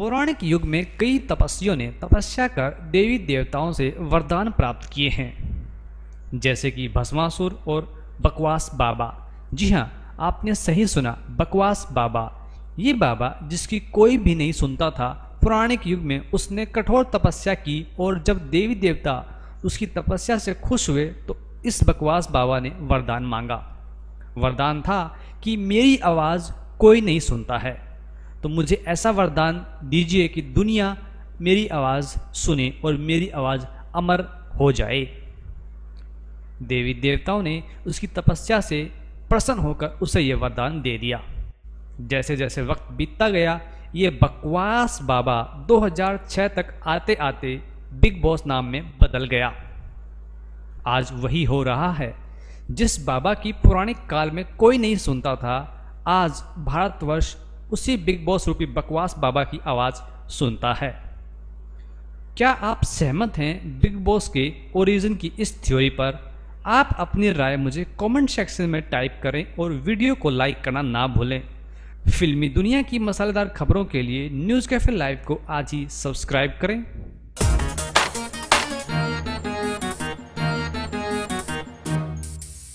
पौराणिक युग में कई तपस्वियों ने तपस्या कर देवी देवताओं से वरदान प्राप्त किए हैं जैसे कि भस्मासुर और बकवास बाबा जी हाँ आपने सही सुना बकवास बाबा ये बाबा जिसकी कोई भी नहीं सुनता था पौराणिक युग में उसने कठोर तपस्या की और जब देवी देवता उसकी तपस्या से खुश हुए तो इस बकवास बाबा ने वरदान मांगा वरदान था कि मेरी आवाज़ कोई नहीं सुनता है तो मुझे ऐसा वरदान दीजिए कि दुनिया मेरी आवाज़ सुने और मेरी आवाज़ अमर हो जाए देवी देवताओं ने उसकी तपस्या से प्रसन्न होकर उसे यह वरदान दे दिया जैसे जैसे वक्त बीतता गया ये बकवास बाबा 2006 तक आते आते बिग बॉस नाम में बदल गया आज वही हो रहा है जिस बाबा की पुराने काल में कोई नहीं सुनता था आज भारतवर्ष उसी बिग बॉस रूपी बकवास बाबा की आवाज़ सुनता है क्या आप सहमत हैं बिग बॉस के ओरिजिन की इस थ्योरी पर आप अपनी राय मुझे कमेंट सेक्शन में टाइप करें और वीडियो को लाइक करना ना भूलें फिल्मी दुनिया की मसालेदार खबरों के लिए न्यूज़ कैफे लाइव को आज ही सब्सक्राइब करें